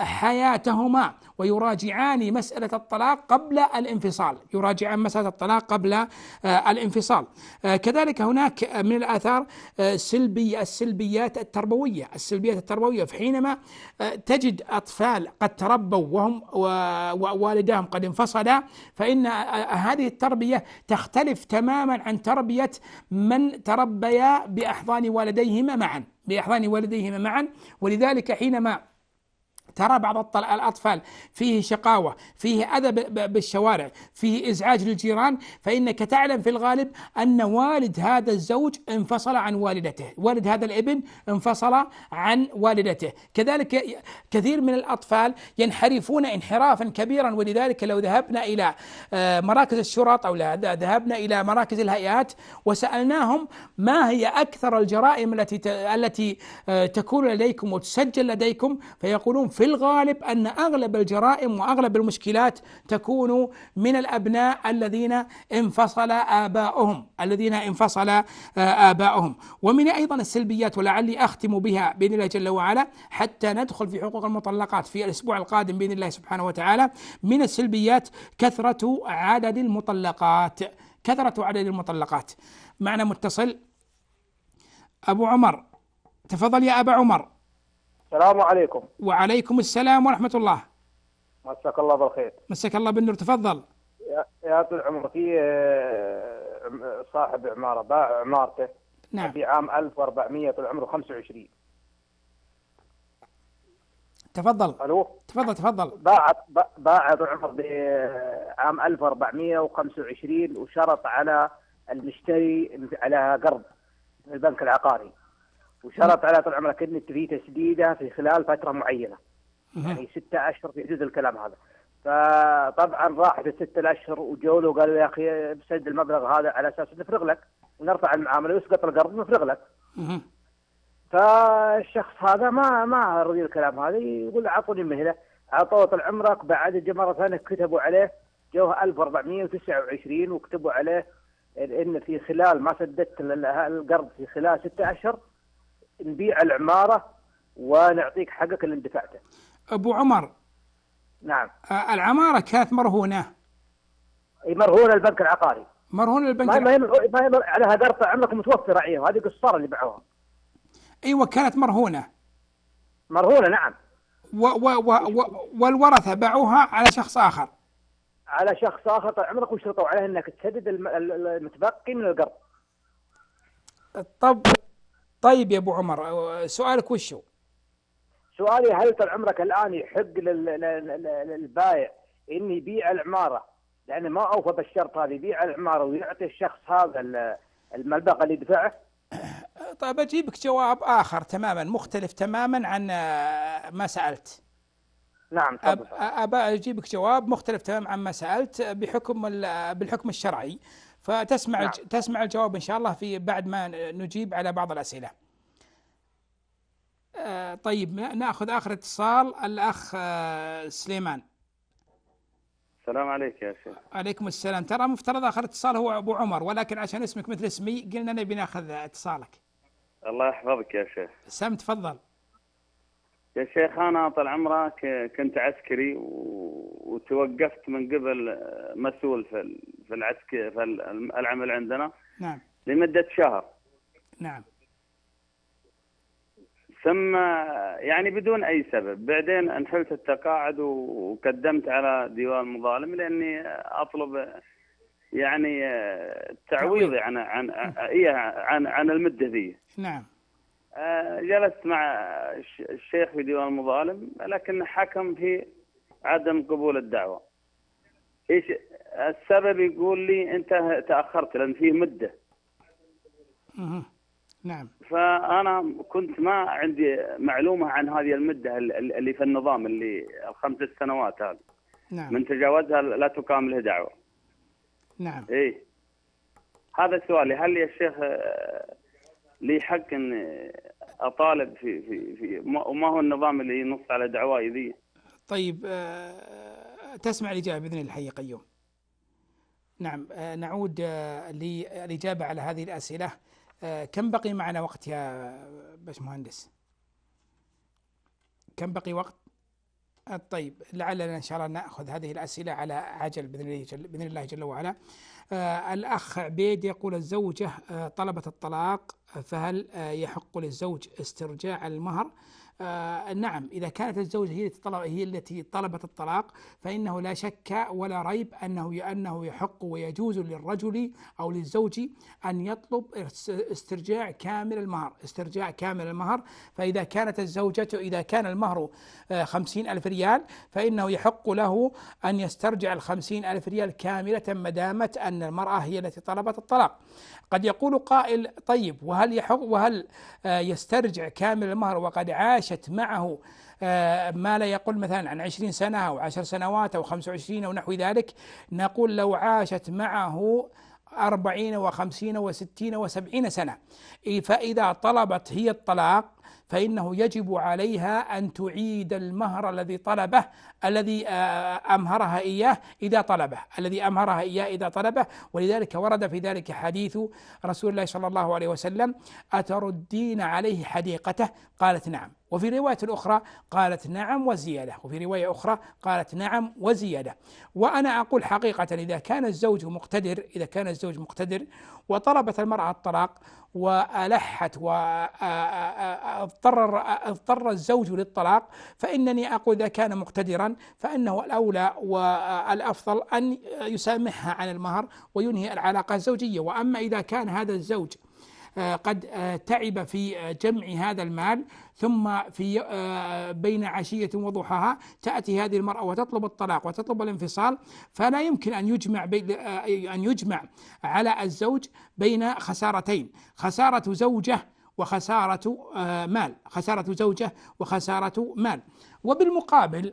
حياتهما ويراجعان مسألة الطلاق قبل الانفصال يراجعان مسألة الطلاق قبل آه، الانفصال آه، كذلك هناك آه، من الآثار سلبي السلبيات التربوية السلبيات التربوية فحينما تجد أطفال قد تربوا وهم ووالداهم قد انفصلا فإن هذه التربية تختلف تماما عن تربية من تربيا بأحضان والديهما معا بأحضان والديهما معا ولذلك حينما ترى بعض الأطفال فيه شقاوة فيه أذى بالشوارع فيه إزعاج للجيران فإنك تعلم في الغالب أن والد هذا الزوج انفصل عن والدته والد هذا الابن انفصل عن والدته كذلك كثير من الأطفال ينحرفون انحرافا كبيرا ولذلك لو ذهبنا إلى آه، مراكز الشرطة أو ذهبنا إلى مراكز الهيئات وسألناهم ما هي أكثر الجرائم التي التي آه، تكون لديكم وتسجل لديكم فيقولون في بالغالب ان اغلب الجرائم واغلب المشكلات تكون من الابناء الذين انفصل اباؤهم الذين انفصل آه، اباؤهم ومن ايضا السلبيات ولعلي اختم بها باذن الله جل وعلا حتى ندخل في حقوق المطلقات في الاسبوع القادم باذن الله سبحانه وتعالى من السلبيات كثره عدد المطلقات كثره عدد المطلقات معنا متصل ابو عمر تفضل يا ابا عمر السلام عليكم وعليكم السلام ورحمة الله مساك الله بالخير مساك الله بالنور تفضل يا طول عمرك في آه، صاحب عمارة باع عمارته نعم في عام 1400 طول عمره 25 تفضل الو تفضل تفضل باع باع طول عمره آه، عام 1425 وشرط على المشتري على قرض من البنك العقاري وشرط على طول عمرك ان في تسديده في خلال فتره معينه يعني ستة اشهر في حدود الكلام هذا فطبعا راح في الستة الاشهر وجوله له يا اخي بسد المبلغ هذا على اساس نفرغ لك ونرفع المعامله ويسقط القرض ونفرغ لك فالشخص هذا ما ما رضي الكلام هذا يقول اعطوني مهله اعطوه طال عمرك بعد جاء مره ثانيه كتبوا عليه جوه 1429 وكتبوا عليه ان في خلال ما سددت القرض في خلال ستة اشهر نبيع العماره ونعطيك حقك اللي دفعته. ابو عمر نعم العماره كانت مرهونه مرهونه البنك العقاري مرهونه البنك ما ما ما مر... على هذا ارفع عملك متوفره عليهم هذه قصار اللي باعوها ايوه كانت مرهونه مرهونه نعم و و و و والورثه باعوها على شخص اخر على شخص اخر طال عمرك وشرطوا عليه انك تسدد المتبقي من القرض طب طيب يا ابو عمر سؤالك وش هو؟ سؤالي هل طال عمرك الان يحق للبائع ان يبيع العماره لانه ما اوفى بالشرط هذا يبيع العماره ويعطي الشخص هذا المبلغ اللي دفعه؟ طيب اجيبك جواب اخر تماما مختلف تماما عن آه، ما سالت. نعم تفضل. أب... اجيبك جواب مختلف تماما عما سالت بحكم بالحكم الشرعي. فتسمع نعم. تسمع الجواب ان شاء الله في بعد ما نجيب على بعض الاسئله. آه، طيب ناخذ اخر اتصال الاخ آه، سليمان. السلام عليك يا شيخ. عليكم السلام، ترى مفترض اخر اتصال هو ابو عمر ولكن عشان اسمك مثل اسمي قلنا نبي ناخذ اتصالك. الله يحفظك يا شيخ. سم تفضل. يا شيخ انا طال عمرك كنت عسكري وتوقفت من قبل مسؤول في في في العمل عندنا نعم لمده شهر نعم ثم يعني بدون اي سبب بعدين انحلت التقاعد وقدمت على ديوان مظالم لاني اطلب يعني تعويضي عن عن, عن, إيه، عن المده ذي نعم آه، جلست مع الشيخ في ديوان المظالم لكن حكم في عدم قبول الدعوة إيش السبب يقول لي أنت تأخرت لأن فيه مدة نعم فأنا كنت ما عندي معلومة عن هذه المدة اللي في النظام اللي الخمس سنوات هذه نعم من تجاوزها لا تكامل له دعوة نعم إيه هذا سؤالي هل يا شيخ آه، لي حق ان اطالب في في في وما هو النظام اللي ينص على دعواي ذي طيب أه تسمع الاجابه باذن الله الحي قيوم نعم أه نعود آه، للاجابه على هذه الاسئله آه، كم بقي معنا وقت يا باشمهندس كم بقي وقت طيب لعلنا ان شاء الله ناخذ هذه الاسئله على عجل باذن الله جل, بإذن الله جل وعلا. آه الاخ عبيد يقول الزوجه آه طلبت الطلاق فهل آه يحق للزوج استرجاع المهر آه نعم إذا كانت الزوجة هي التي هي التي طلبت الطلاق فإنه لا شك ولا ريب أنه أنه يحق ويجوز للرجل أو للزوج أن يطلب استرجاع كامل المهر استرجاع كامل المهر فإذا كانت الزوجة إذا كان المهر آه، خمسين ألف ريال فإنه يحق له أن يسترجع الخمسين ألف ريال كاملة ما دامت أن المرأة هي التي طلبت الطلاق قد يقول قائل طيب وهل يحق وهل آه، يسترجع كامل المهر وقد عاش عاشت معه آه، ما لا يقل مثلا عن عشرين سنة أو عشر سنوات أو خمس وعشرين أو نحو ذلك نقول لو عاشت معه أربعين وخمسين وستين وسبعين سنة فإذا طلبت هي الطلاق فإنه يجب عليها أن تعيد المهر الذي طلبه الذي آه، أمهرها إياه إذا طلبه الذي أمهرها إياه إذا طلبه ولذلك ورد في ذلك حديث رسول الله صلى الله عليه وسلم أتردين عليه حديقته قالت نعم وفي رواية أخرى قالت نعم وزيادة وفي رواية أخرى قالت نعم وزيادة وأنا أقول حقيقة إذا كان الزوج مقتدر إذا كان الزوج مقتدر وطلبت المرأة الطلاق وألحت واضطر اضطر الزوج للطلاق فإنني أقول إذا كان مقتدرا فإنه الأولى والأفضل أن يسامحها عن المهر وينهي العلاقة الزوجية وأما إذا كان هذا الزوج آه، قد آه، تعب في آه، جمع هذا المال ثم في بين عشية وضحاها تأتي هذه المرأة وتطلب الطلاق وتطلب الانفصال فلا يمكن أن يجمع بين أن يجمع على الزوج بين خسارتين خسارة زوجه وخسارة مال خسارة زوجة وخسارة مال وبالمقابل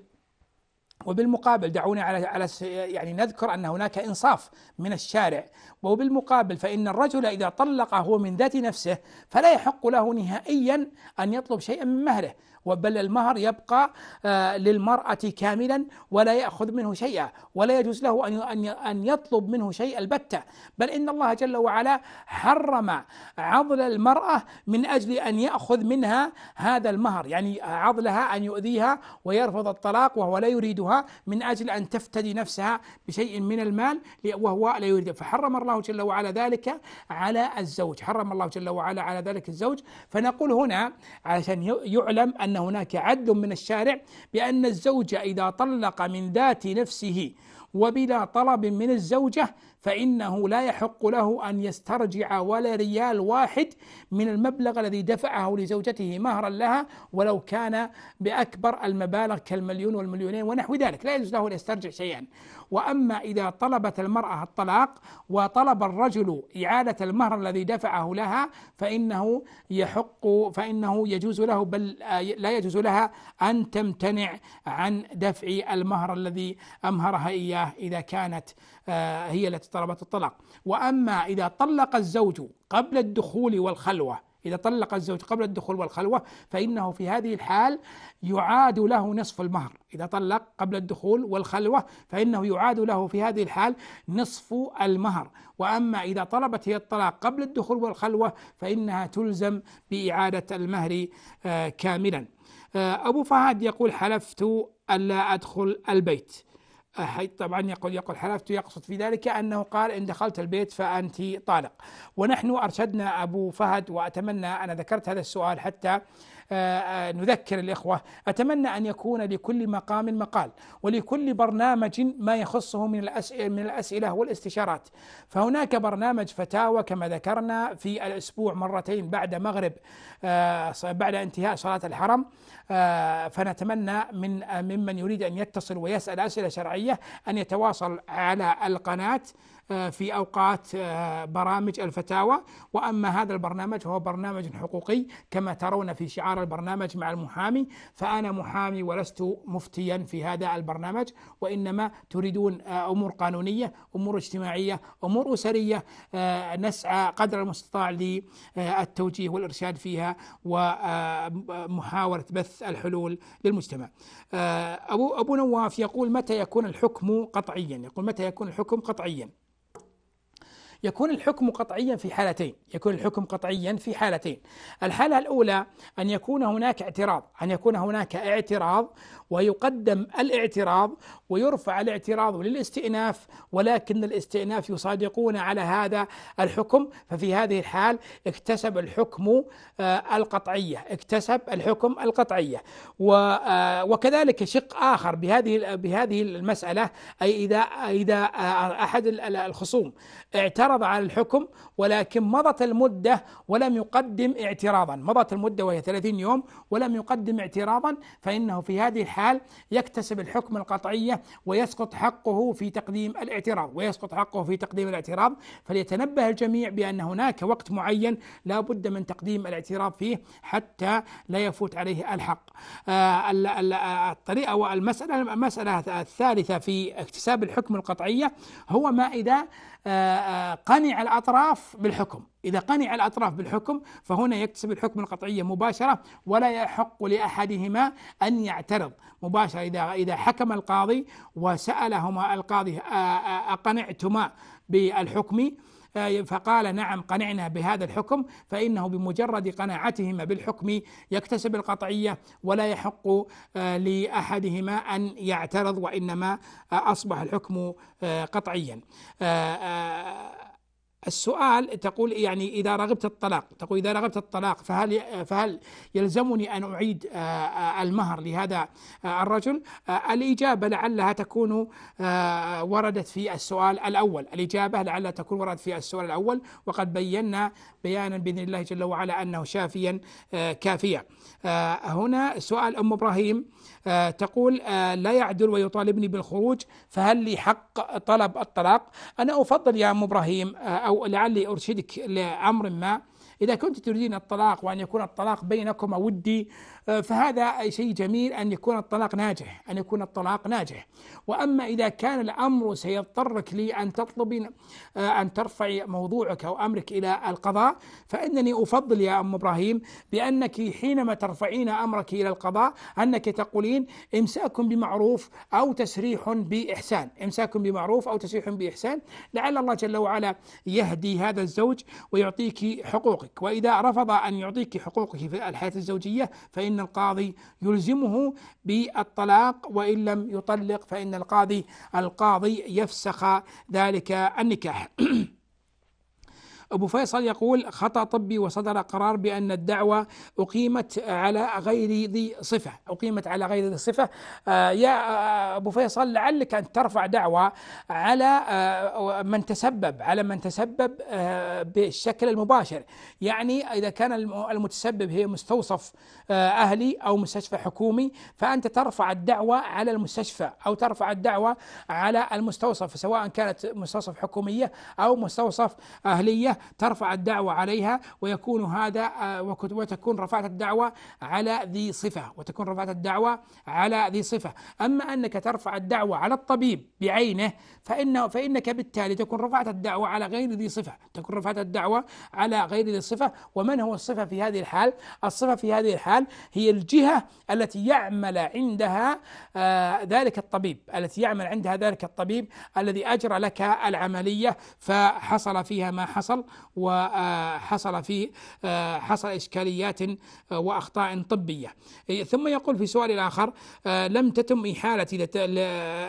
وبالمقابل دعونا على على يعني نذكر ان هناك انصاف من الشارع وبالمقابل فان الرجل اذا طلق هو من ذات نفسه فلا يحق له نهائيا ان يطلب شيئا من مهره بل المهر يبقى آه، للمرأة كاملا ولا يأخذ منه شيئا ولا يجوز له أن أن يطلب منه شيء البتة بل إن الله جل وعلا حرم عضل المرأة من أجل أن يأخذ منها هذا المهر يعني عضلها أن يؤذيها ويرفض الطلاق وهو لا يريدها من أجل أن تفتدي نفسها بشيء من المال وهو لا يريد فحرم الله جل وعلا ذلك على الزوج حرم الله جل وعلا على ذلك الزوج فنقول هنا علشان يعلم أن أن هناك عدل من الشارع بأن الزوج إذا طلق من ذات نفسه وبلا طلب من الزوجة فإنه لا يحق له أن يسترجع ولا ريال واحد من المبلغ الذي دفعه لزوجته مهرا لها ولو كان بأكبر المبالغ كالمليون والمليونين ونحو ذلك لا يجوز له أن يسترجع شيئا وأما إذا طلبت المرأة الطلاق وطلب الرجل إعادة المهر الذي دفعه لها فإنه يحق فإنه يجوز له بل آه، لا يجوز لها أن تمتنع عن دفع المهر الذي أمهرها إياه إذا كانت آه، هي التي طلبت الطلاق وأما إذا طلق الزوج قبل الدخول والخلوة إذا طلق الزوج قبل الدخول والخلوة فإنه في هذه الحال يعاد له نصف المهر إذا طلق قبل الدخول والخلوة فإنه يعاد له في هذه الحال نصف المهر وأما إذا طلبت هي الطلاق قبل الدخول والخلوة فإنها تلزم بإعادة المهر آه، كاملا آه، أبو فهد يقول حلفت ألا أدخل البيت حيث طبعا يقول يقول حلفت يقصد في ذلك أنه قال إن دخلت البيت فأنت طالق ونحن أرشدنا أبو فهد وأتمنى انا ذكرت هذا السؤال حتى آه، آه، نذكر الإخوة أتمنى أن يكون لكل مقام مقال ولكل برنامج ما يخصه من الأسئلة, من الأسئلة والاستشارات فهناك برنامج فتاوى كما ذكرنا في الأسبوع مرتين بعد مغرب آه، بعد انتهاء صلاة الحرم فنتمنى من ممن يريد أن يتصل ويسأل أسئلة شرعية أن يتواصل على القناة آه، في أوقات آه، برامج الفتاوى وأما هذا البرنامج فهو برنامج حقوقي كما ترون في شعار البرنامج مع المحامي فأنا محامي ولست مفتيا في هذا البرنامج وإنما تريدون آه، أمور قانونية أمور اجتماعية أمور أسرية نسعى قدر المستطاع للتوجيه والإرشاد فيها ومحاولة بث الحلول للمجتمع أبو, أبو نواف يقول متى يكون الحكم قطعيا يقول متى يكون الحكم قطعيا يكون الحكم قطعيا في حالتين يكون الحكم قطعيا في حالتين الحالة الأولى أن يكون هناك اعتراض أن يكون هناك اعتراض ويقدم الاعتراض ويرفع الاعتراض للاستئناف ولكن الاستئناف يصادقون على هذا الحكم ففي هذه الحال اكتسب الحكم آه، القطعية اكتسب الحكم القطعية آه، وكذلك شق آخر بهذه بهذه المسألة أي إذا إذا آه، أحد الخصوم اعترض على الحكم ولكن مضت المدة ولم يقدم اعتراضا مضت المدة وهي 30 يوم ولم يقدم اعتراضا فإنه في هذه الحال الحال يكتسب الحكم القطعية ويسقط حقه في تقديم الاعتراض ويسقط حقه في تقديم الاعتراض فليتنبه الجميع بأن هناك وقت معين لا بد من تقديم الاعتراض فيه حتى لا يفوت عليه الحق آه، الطريقة والمسألة المسألة الثالثة في اكتساب الحكم القطعية هو ما إذا آه، آه، قنع الأطراف بالحكم إذا قنع الأطراف بالحكم فهنا يكتسب الحكم القطعية مباشرة ولا يحق لأحدهما أن يعترض مباشرة إذا إذا حكم القاضي وسألهما القاضي آه، أقنعتما بالحكم فقال نعم قنعنا بهذا الحكم فإنه بمجرد قناعتهما بالحكم يكتسب القطعية ولا يحق آه، لأحدهما أن يعترض وإنما آه، أصبح الحكم آه، قطعيا السؤال تقول يعني إذا رغبت الطلاق تقول إذا رغبت الطلاق فهل فهل يلزمني أن أعيد آه، آه، المهر لهذا آه، الرجل الإجابة لعلها تكون وردت في السؤال الأول الإجابة لعلها تكون وردت في السؤال الأول وقد بينا بيانا بإذن الله جل وعلا أنه شافيا كافيا هنا سؤال أم إبراهيم تقول لا يعدل ويطالبني بالخروج فهل لي حق طلب الطلاق أنا أفضل يا أم إبراهيم أو أو لعلي أرشدك لأمر ما إذا كنت تريدين الطلاق وأن يكون الطلاق بينكما ودي فهذا شيء جميل أن يكون الطلاق ناجح أن يكون الطلاق ناجح وأما إذا كان الأمر سيضطرك لأن تطلبين أن آه، ترفعي موضوعك أو أمرك إلى القضاء فإنني أفضل يا أم إبراهيم بأنك حينما ترفعين أمرك إلى القضاء أنك تقولين إمساك بمعروف أو تسريح بإحسان إمساك بمعروف أو تسريح بإحسان لعل الله جل وعلا يهدي هذا الزوج ويعطيك حقوقك وإذا رفض أن يعطيك حقوقك في الحياة الزوجية فإن فإن القاضي يلزمه بالطلاق وإن لم يطلق فإن القاضي القاضي يفسخ ذلك النكاح أبو فيصل يقول خطأ طبي وصدر قرار بأن الدعوة أقيمت على غير ذي صفة أقيمت على غير ذي صفة آه، يا آه، أبو فيصل لعلك أن ترفع دعوة على آه، من تسبب على من تسبب بالشكل المباشر يعني إذا كان المتسبب هي مستوصف آه، أهلي أو مستشفى حكومي فأنت ترفع الدعوة على المستشفى أو ترفع الدعوة على المستوصف سواء كانت مستوصف حكومية أو مستوصف أهلية ترفع الدعوة عليها ويكون هذا آه، وتكون رفعت الدعوة على ذي صفة وتكون رفعت الدعوة على ذي صفة أما أنك ترفع الدعوة على الطبيب بعينه فإنه فإنك بالتالي تكون رفعت الدعوة على غير ذي صفة تكون رفعت الدعوة على غير ذي صفة ومن هو الصفة في هذه الحال الصفة في هذه الحال الآن هي الجهة التي يعمل عندها آه، ذلك الطبيب التي يعمل عندها ذلك الطبيب الذي أجرى لك العملية فحصل فيها ما حصل وحصل آه، في آه، حصل إشكاليات وأخطاء طبية إيه، ثم يقول في سؤال آخر لم تتم إحالتي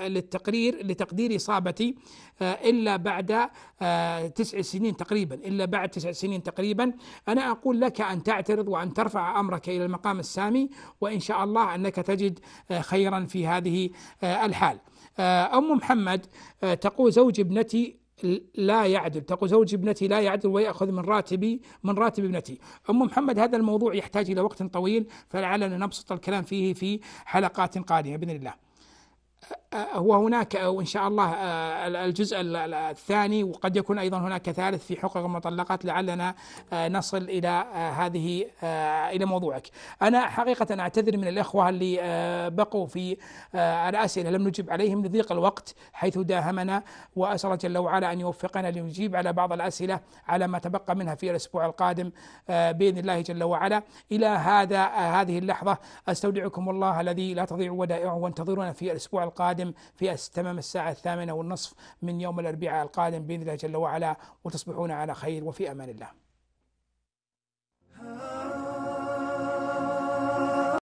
للتقرير لتقدير إصابتي آه، إلا بعد آه، تسع سنين تقريبا إلا بعد تسع سنين تقريبا أنا أقول لك أن تعترض وأن ترفع أمرك إلى المقام السامي وإن شاء الله أنك تجد آه، خيرا في هذه الحال أم محمد تقول زوج ابنتي لا يعدل تقول زوج ابنتي لا يعدل ويأخذ من راتبي من راتب ابنتي أم محمد هذا الموضوع يحتاج إلى وقت طويل فلعلنا نبسط الكلام فيه في حلقات قادمة بإذن الله هو هناك وإن شاء الله آه، الجزء الثاني وقد يكون أيضا هناك ثالث في حقوق المطلقات لعلنا آه، نصل إلى آه، هذه إلى موضوعك أنا حقيقة أعتذر من الأخوة اللي بقوا في الأسئلة لم نجب عليهم لضيق الوقت حيث داهمنا وأسأل جل وعلا أن يوفقنا لنجيب على بعض الأسئلة على ما تبقى منها في الأسبوع القادم بإذن الله جل وعلا إلى هذا هذه اللحظة أستودعكم الله الذي لا تضيع ودائعه وانتظرونا في الأسبوع القادم القادم في تمام الساعة الثامنة والنصف من يوم الأربعاء القادم بإذن الله جل وعلا وتصبحون على خير وفي أمان الله